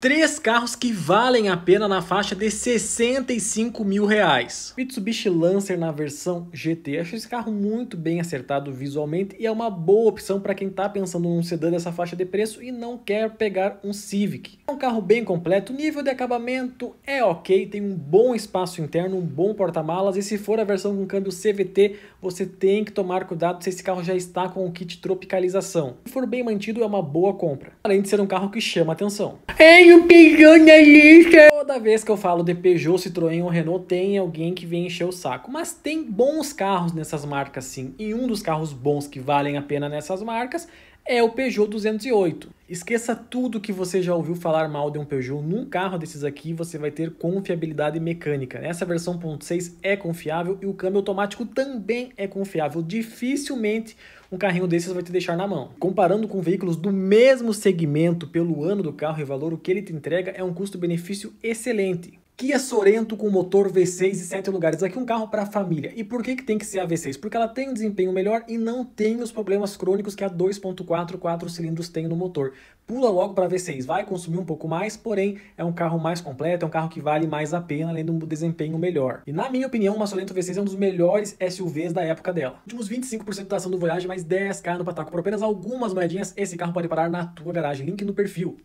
Três carros que valem a pena na faixa de 65 mil reais. Mitsubishi Lancer na versão GT. Acho esse carro muito bem acertado visualmente e é uma boa opção para quem está pensando num sedã dessa faixa de preço e não quer pegar um Civic. É um carro bem completo, nível de acabamento é ok, tem um bom espaço interno, um bom porta-malas e se for a versão com câmbio CVT, você tem que tomar cuidado se esse carro já está com o kit tropicalização. Se for bem mantido, é uma boa compra. Além de ser um carro que chama atenção. Ei! É tenho Peugeot na lista. Toda vez que eu falo de Peugeot, Citroën ou Renault, tem alguém que vem encher o saco. Mas tem bons carros nessas marcas sim. E um dos carros bons que valem a pena nessas marcas é o Peugeot 208. Esqueça tudo que você já ouviu falar mal de um Peugeot. Num carro desses aqui você vai ter confiabilidade mecânica. Essa versão 1.6 é confiável e o câmbio automático também é confiável. Dificilmente um carrinho desses vai te deixar na mão. Comparando com veículos do mesmo segmento pelo ano do carro e valor, o que ele te entrega é um custo-benefício excelente. Kia Sorento com motor V6 e 7 lugares. Aqui um carro para a família. E por que, que tem que ser a V6? Porque ela tem um desempenho melhor e não tem os problemas crônicos que a 2.4 4 cilindros tem no motor. Pula logo para a V6, vai consumir um pouco mais, porém é um carro mais completo, é um carro que vale mais a pena, além de um desempenho melhor. E na minha opinião, uma Sorento V6 é um dos melhores SUVs da época dela. Últimos 25% da ação do Voyage, mais 10k no Pataco. Por apenas algumas moedinhas, esse carro pode parar na tua garagem. Link no perfil.